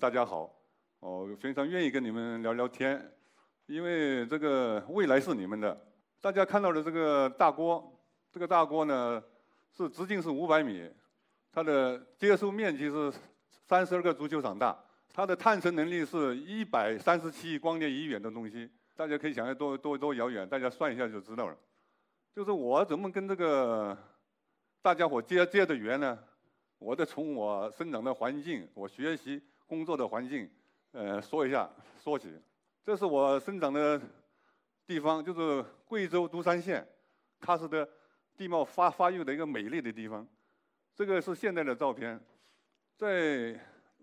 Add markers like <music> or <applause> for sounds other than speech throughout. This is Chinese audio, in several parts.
大家好，我非常愿意跟你们聊聊天，因为这个未来是你们的。大家看到的这个大锅，这个大锅呢是直径是五百米，它的接收面积是三十二个足球场大，它的探测能力是一百三十七亿光年以远的东西。大家可以想象多多多遥远，大家算一下就知道了。就是我怎么跟这个大家伙结结的缘呢？我得从我生长的环境，我学习。工作的环境，呃，说一下说起，这是我生长的地方，就是贵州都山县喀斯特地貌发发育的一个美丽的地方。这个是现在的照片，在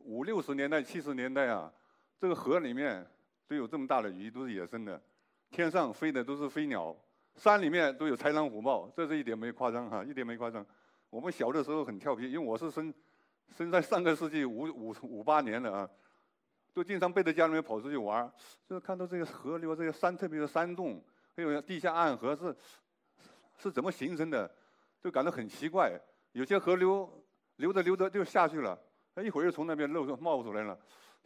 五六十年代、七十年代啊，这个河里面都有这么大的鱼，都是野生的；天上飞的都是飞鸟，山里面都有豺狼虎豹，这是一点没夸张哈，一点没夸张。我们小的时候很调皮，因为我是生。生在上个世纪五五五八年了啊，就经常背着家里面跑出去玩儿，就是看到这个河流、这个山，特别是山洞，还有地下暗河是，是怎么形成的，就感到很奇怪。有些河流流着流着就下去了，它一会儿又从那边露冒出来了，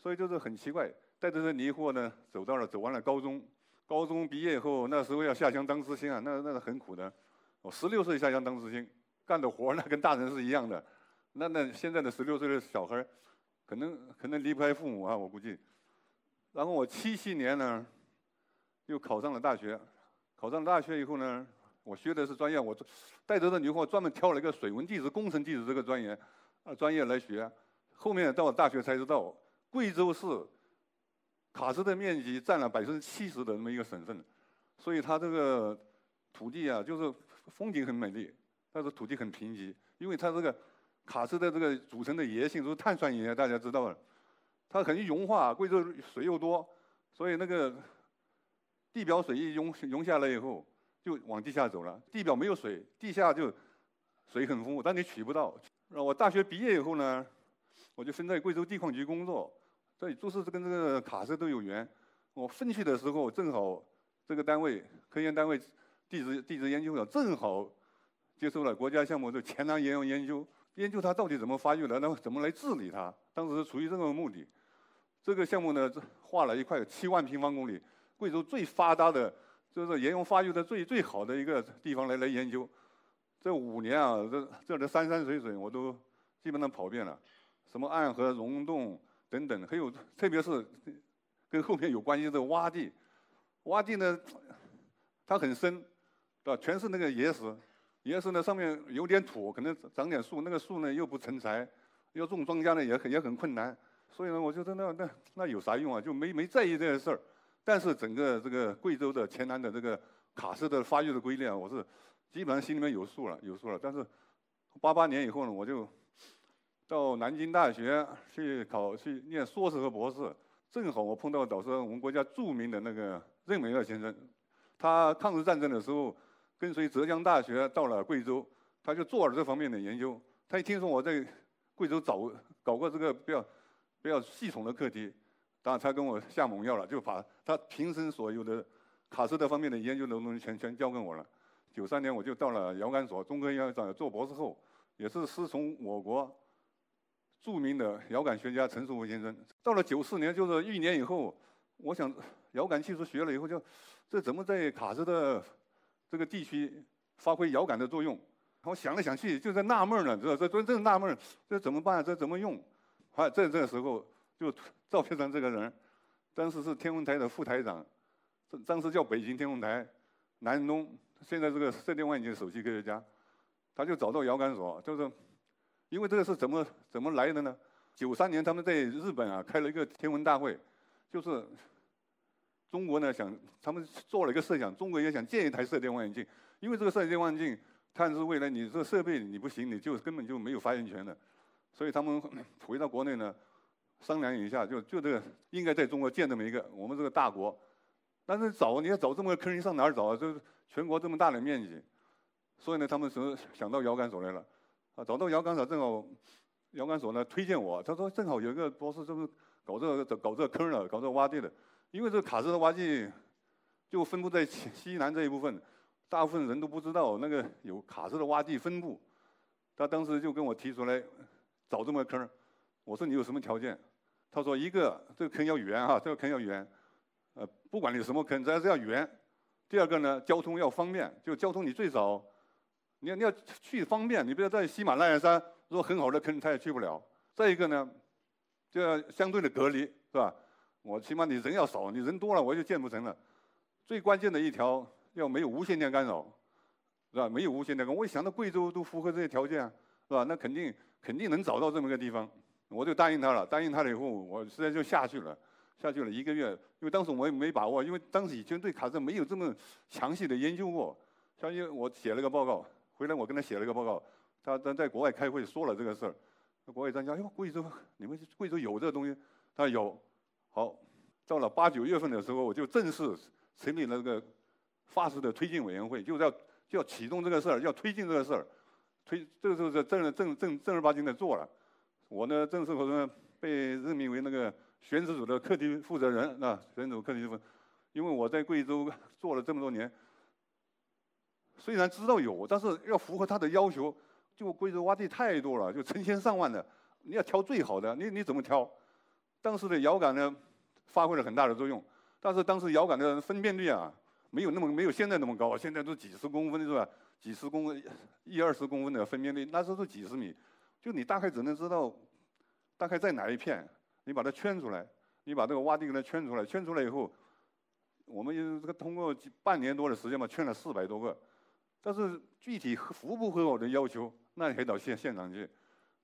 所以就是很奇怪。带着这迷惑呢，走到了，走完了高中。高中毕业以后，那时候要下乡当知青啊，那那是很苦的。我十六岁下乡当知青，干的活儿那跟大人是一样的。那那现在的十六岁的小孩儿，可能可能离不开父母啊，我估计。然后我七七年呢，又考上了大学。考上大学以后呢，我学的是专业，我带着的牛货专门挑了一个水文地质工程地质这个专业专业来学。后面到了大学才知道，贵州是喀车的面积占了百分之七十的那么一个省份，所以它这个土地啊，就是风景很美丽，但是土地很贫瘠，因为它这个。卡斯的这个组成的盐性都是碳酸盐，大家知道了，它很易融化，贵州水又多，所以那个地表水一融融下来以后，就往地下走了。地表没有水，地下就水很丰富，但你取不到。我大学毕业以后呢，我就分在贵州地矿局工作，在做是跟这个卡斯都有缘。我分去的时候，正好这个单位科研单位地质地质研究所正好接受了国家项目的黔南岩溶研究。研究它到底怎么发育的，那么怎么来治理它？当时是出于这个目的，这个项目呢，画了一块七万平方公里，贵州最发达的，就是岩溶发育的最最好的一个地方来来研究。这五年啊，这这里的山山水水我都基本上跑遍了，什么暗河、溶洞等等，还有特别是跟后面有关系的洼地，洼地呢，它很深，对吧？全是那个岩石。也是呢，上面有点土，可能长点树，那个树呢又不成材，要种庄稼呢也很也很困难，所以呢，我就在那那那有啥用啊？就没没在意这些事儿。但是整个这个贵州的黔南的这个喀斯的发育的规律啊，我是基本上心里面有数了，有数了。但是八八年以后呢，我就到南京大学去考去念硕士和博士，正好我碰到导师，我们国家著名的那个任美乐先生，他抗日战争的时候。跟随浙江大学到了贵州，他就做了这方面的研究。他一听说我在贵州找搞过这个比较比较系统的课题，当然他跟我下猛药了，就把他平生所有的卡斯特方面的研究的东西全全交给我了。九三年我就到了遥感所，中科院做博士后，也是师从我国著名的遥感学家陈树文先生。到了九四年就是一年以后，我想遥感技术学了以后，就这怎么在卡斯特？这个地区发挥遥感的作用，我想来想去就在纳闷呢，知道这正纳闷这怎么办？这怎么用？还这这时候就 <laughs> 照片上这个人，当时是天文台的副台长，当时叫北京天文台南东，现在这个射电望远镜首席科学家，他就找到遥感所，就是因为这个是怎么怎么来的呢？九三年他们在日本啊开了一个天文大会，就是。中国呢想，他们做了一个设想，中国也想建一台射电望远镜，因为这个射电望远镜，它是未来你这个设备你不行，你就根本就没有发言权的，所以他们回到国内呢，商量一下就就这个应该在中国建这么一个我们这个大国，但是找你要找这么个坑你上哪儿找啊？就是全国这么大的面积，所以呢，他们说想到遥感所来了，啊，找到遥感所正好，遥感所呢推荐我，他说正好有一个博士这是搞这个搞这个坑了，搞这个挖地的。因为这卡斯的挖机就分布在西南这一部分，大部分人都不知道那个有卡斯的挖机分布。他当时就跟我提出来找这么个坑儿，我说你有什么条件？他说一个，这个坑要圆哈，这个坑要圆，呃，不管你什么坑，只要是要圆。第二个呢，交通要方便，就交通你最少，你要你要去方便，你不要在喜马拉雅山，如果很好的坑他也去不了。再一个呢，就要相对的隔离，是吧？我起码你人要少，你人多了我就建不成了。最关键的一条要没有无线电干扰，是吧？没有无线电干扰。我一想到贵州都符合这些条件，是吧？那肯定肯定能找到这么个地方，我就答应他了。答应他了以后，我直接就下去了。下去了一个月，因为当时我也没把握，因为当时以前对卡车没有这么详细的研究过。相信我写了个报告回来，我跟他写了个报告。他他在国外开会说了这个事儿，国外专家哟，贵州你们贵州有这个东西？他说有。好，到了八九月份的时候，我就正式成立这个 f a 的推进委员会，就要就要启动这个事儿，要推进这个事儿。推这个时候是正正正正儿八经的做了。我呢正式我呢被任命为那个选址组的课题负责人啊，选址组课题负，责人，因为我在贵州 <laughs> 做了这么多年，虽然知道有，但是要符合他的要求，就贵州挖地太多了，就成千上万的，你要挑最好的，你你怎么挑？当时的遥感呢，发挥了很大的作用，但是当时遥感的分辨率啊，没有那么没有现在那么高，现在都几十公分是吧？几十公一二十公分的分辨率，那时候都几十米，就你大概只能知道，大概在哪一片，你把它圈出来，你把这个洼地给它圈出来，圈出来以后，我们这个通过半年多的时间嘛，圈了四百多个，但是具体符不符合我的要求，那你还到现现场去，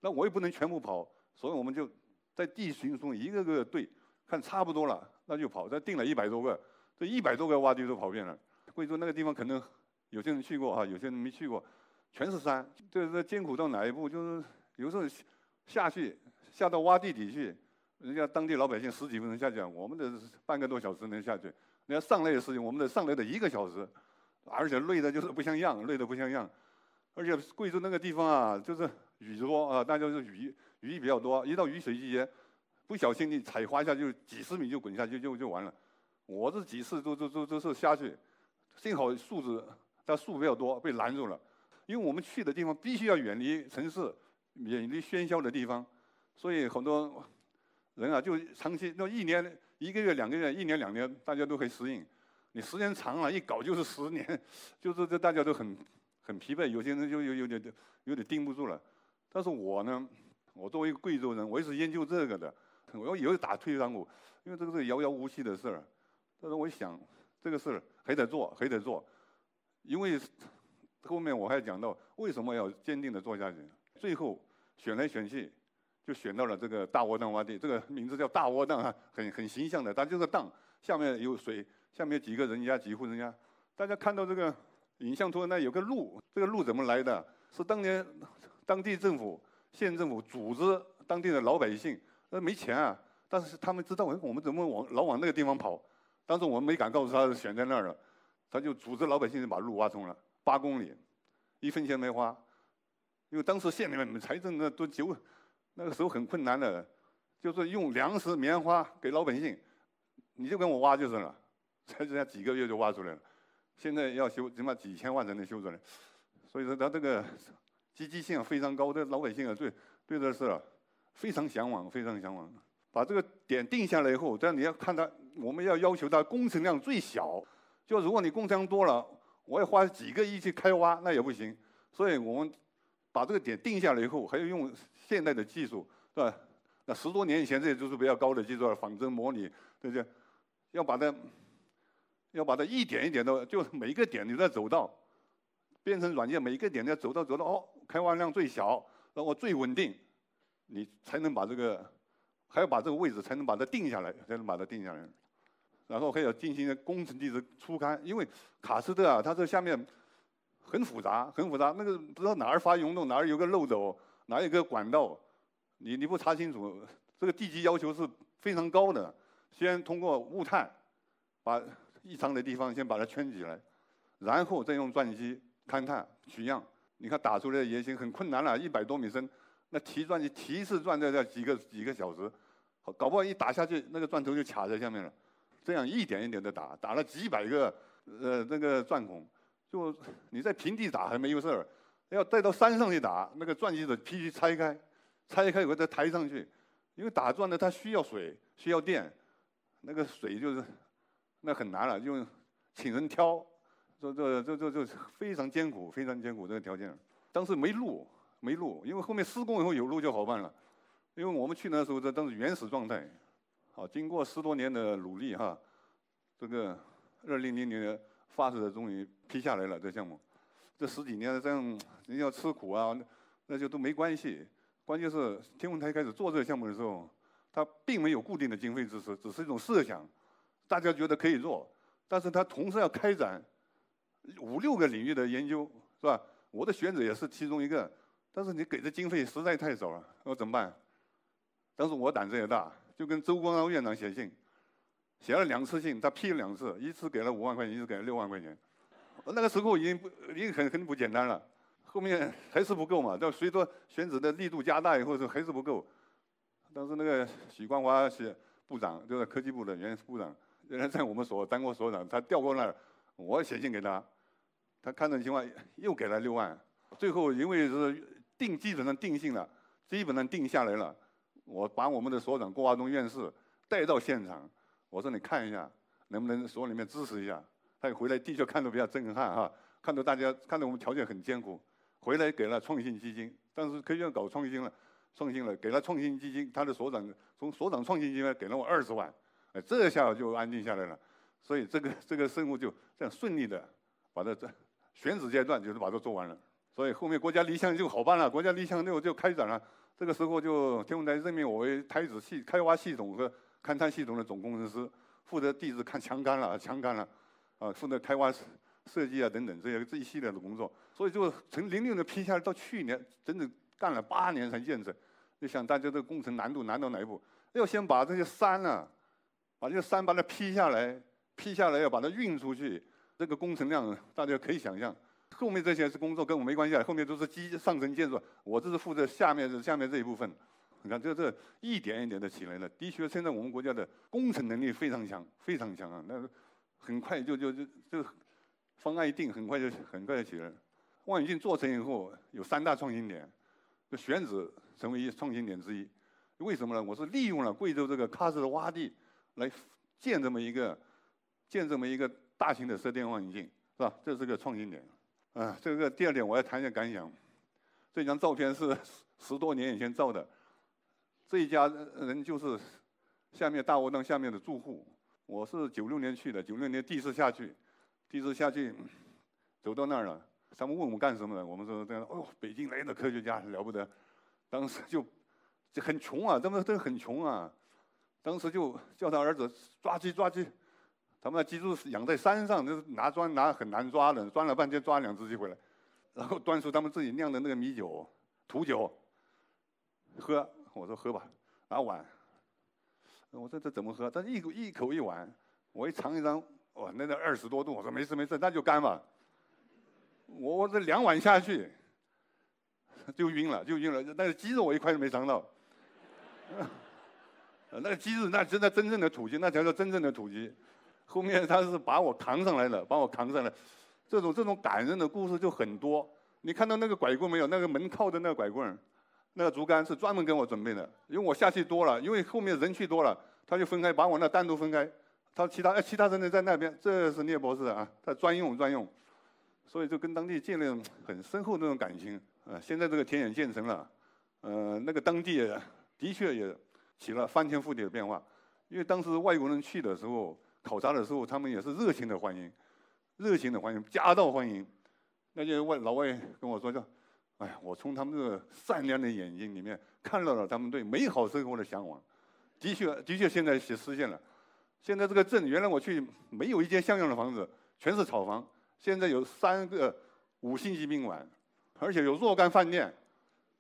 那我也不能全部跑，所以我们就。在地形中一个个对，看差不多了，那就跑。再定了一百多个，这一百多个洼地都跑遍了。贵州那个地方可能有些人去过哈，有些人没去过，全是山。就是艰苦到哪一步，就是有时候下去下到洼地底去，人家当地老百姓十几分钟下去，我们得半个多小时能下去。人家上来的事情，我们得上来得一个小时，而且累的就是不像样，累得不像样。而且贵州那个地方啊，就是雨多啊，那就是雨。雨比较多，一到雨水季节，不小心你踩滑一下，就几十米就滚下去，就就完了。我这几次都都都都是下去，幸好树子它树比较多，被拦住了。因为我们去的地方必须要远离城市，远离喧嚣的地方，所以很多人啊，就长期那一年、一个月、两个月、一年两年，大家都可以适应。你时间长了，一搞就是十年，就是这大家都很很疲惫，有些人就有有点有点顶不住了。但是我呢？我作为一个贵州人，我也是研究这个的。我以后打退堂鼓，因为这个是遥遥无期的事儿。但是我想，这个事儿还得做，还得做。因为后面我还讲到为什么要坚定的做下去。最后选来选去，就选到了这个大窝凼洼地。这个名字叫大窝凼啊，很很形象的，它就是凼，下面有水，下面几个人家几户人家。大家看到这个影像图，那有个路，这个路怎么来的？是当年当地政府。县政府组织当地的老百姓，呃，没钱啊，但是他们知道，哎，我们怎么往老往那个地方跑？当时我们没敢告诉他选在那儿了，他就组织老百姓就把路挖通了，八公里，一分钱没花，因为当时县里面财政那都九，那个时候很困难的，就是用粮食、棉花给老百姓，你就跟我挖就是了，才这样几个月就挖出来了，现在要修起码几千万才能修出来，所以说他这个。<laughs> 积极性啊非常高，这老百姓啊对，对这事啊非常向往，非常向往。把这个点定下来以后，这样你要看它，我们要要求它工程量最小。就如果你工程多了，我要花几个亿去开挖，那也不行。所以我们把这个点定下来以后，还要用现代的技术，对吧？那十多年以前这些都是比较高的技术了，仿真模拟这些，要把它要把它一点一点的，就每一个点你在走到，变成软件每一个点要走到走到哦。开挖量最小，然后最稳定，你才能把这个，还要把这个位置才能把它定下来，才能把它定下来，然后还要进行工程地质初勘，因为卡斯特啊，它这下面很复杂，很复杂，那个不知道哪儿发溶洞，哪儿有个漏斗，哪有个管道，你你不查清楚，这个地基要求是非常高的。先通过物探，把异常的地方先把它圈起来，然后再用钻机勘探取样。你看打出来的岩形很困难了，一百多米深，那提钻机提一次钻在这几个几个小时，搞不好一打下去那个钻头就卡在下面了，这样一点一点的打，打了几百个呃那个钻孔，就你在平地打还没有事儿，要带到山上去打，那个钻机的必须拆开，拆开以后再抬上去，因为打钻的它需要水需要电，那个水就是那很难了，就请人挑。这这这这这非常艰苦，非常艰苦这个条件。当时没路，没路，因为后面施工以后有路就好办了。因为我们去那时候，这都是原始状态。好，经过十多年的努力哈，这个二零零零发射的终于批下来了。这项目，这十几年这样，人要吃苦啊，那就都没关系。关键是天文台开始做这个项目的时候，它并没有固定的经费支持，只是一种设想。大家觉得可以做，但是它同时要开展。五六个领域的研究是吧？我的选址也是其中一个，但是你给的经费实在太少了，我怎么办？当时我胆子也大，就跟周光召院长写信，写了两次信，他批了两次，一次给了五万块钱，一次给了六万块钱。那个时候已经已经很很不简单了，后面还是不够嘛。就随着选址的力度加大以后，是还是不够。当时那个许光华是部长，就是科技部的原部长，原来在我们所当过所长，他调过那儿，我写信给他。他看到情况又给了六万，最后因为是定基本上定性了，基本上定下来了。我把我们的所长郭华东院士带到现场，我说你看一下能不能所里面支持一下。他回来的确看的比较震撼哈，看到大家看到我们条件很艰苦，回来给了创新基金。但是科学院搞创新了，创新了，给了创新基金。他的所长从所长创新基金给了我二十万，哎，这下就安定下来了。所以这个这个生物就这样顺利的把它这。选址阶段就是把这做完了，所以后面国家立项就好办了。国家立项后就开展了，这个时候就天文台任命我为台子系开挖系统和勘探系统的总工程师，负责地质看墙杆了、墙杆了，啊，负责开挖设计啊等等这些这一系列的工作。所以就从零六年批下来到去年，整整干了八年才建成。你想，大家这个工程难度难到哪一步？要先把这些山啊，把这些山把它劈下来，劈下来要把它运出去。这个工程量，大家可以想象。后面这些是工作，跟我没关系。后面都是基上层建筑，我这是负责下面这下面这一部分。你看，这这一点一点的起来了。的确，现在我们国家的工程能力非常强，非常强啊！那个很快就就就就方案一定，很快就很快就起来了。望远镜做成以后，有三大创新点，就选址成为一创新点之一。为什么呢？我是利用了贵州这个喀什的洼地来建这么一个建这么一个。大型的射电望远镜，是吧？这是个创新点，啊，这个第二点我要谈一下感想。这张照片是十十多年以前照的，这一家人就是下面大窝灯下面的住户。我是九六年去的，九六年第一次下去，第一次下去，走到那儿了。他们问我们干什么的，我们说：，这样，哦，北京来的科学家了不得。当时就就很穷啊，他们都很穷啊。当时就叫他儿子抓鸡抓鸡。他们那鸡是养在山上，就是拿砖拿很难抓的，抓了半天抓两只鸡回来，然后端出他们自己酿的那个米酒、土酒喝。我说喝吧，拿碗。我说这怎么喝？他一口一口一碗，我一尝一张，哇，那个二十多度。我说没事没事，那就干吧。我我这两碗下去就晕了，就晕了。那个鸡肉我一块都没尝到。<laughs> 那个鸡肉那真的真正的土鸡，那才叫真正的土鸡。后面他是把我扛上来了，把我扛上来。这种这种感人的故事就很多。你看到那个拐棍没有？那个门靠的那个拐棍，那个竹竿是专门给我准备的，因为我下去多了，因为后面人去多了，他就分开把我那单独分开。他其他其他人呢在那边，这是聂博士啊，他专用专用，所以就跟当地建立很深厚那种感情啊。现在这个田野建成了，呃，那个当地的确也起了翻天覆地的变化，因为当时外国人去的时候。考察的时候，他们也是热情的欢迎，热情的欢迎，夹道欢迎。那些外老外跟我说叫，哎，我从他们这个善良的眼睛里面看到了他们对美好生活的向往。的确，的确，现在是实现了。现在这个镇原来我去没有一间像样的房子，全是草房。现在有三个五星级宾馆，而且有若干饭店，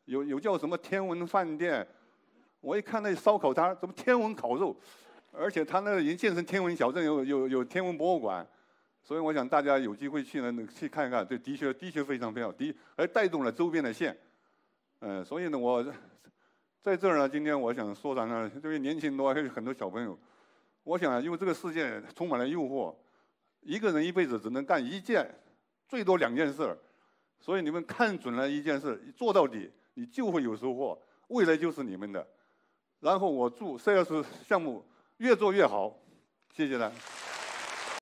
有有叫什么天文饭店。我一看那烧烤摊，怎么天文烤肉？而且他那已经建成天文小镇，有有有天文博物馆，所以我想大家有机会去呢去看一看，这的确的确非常非常的，而还带动了周边的县。嗯，所以呢，我在这儿呢，今天我想说啥呢？这位年轻多，还有很多小朋友。我想，因为这个世界充满了诱惑，一个人一辈子只能干一件，最多两件事，所以你们看准了一件事，做到底，你就会有收获，未来就是你们的。然后我祝 CS 项目。越做越好，谢谢大家。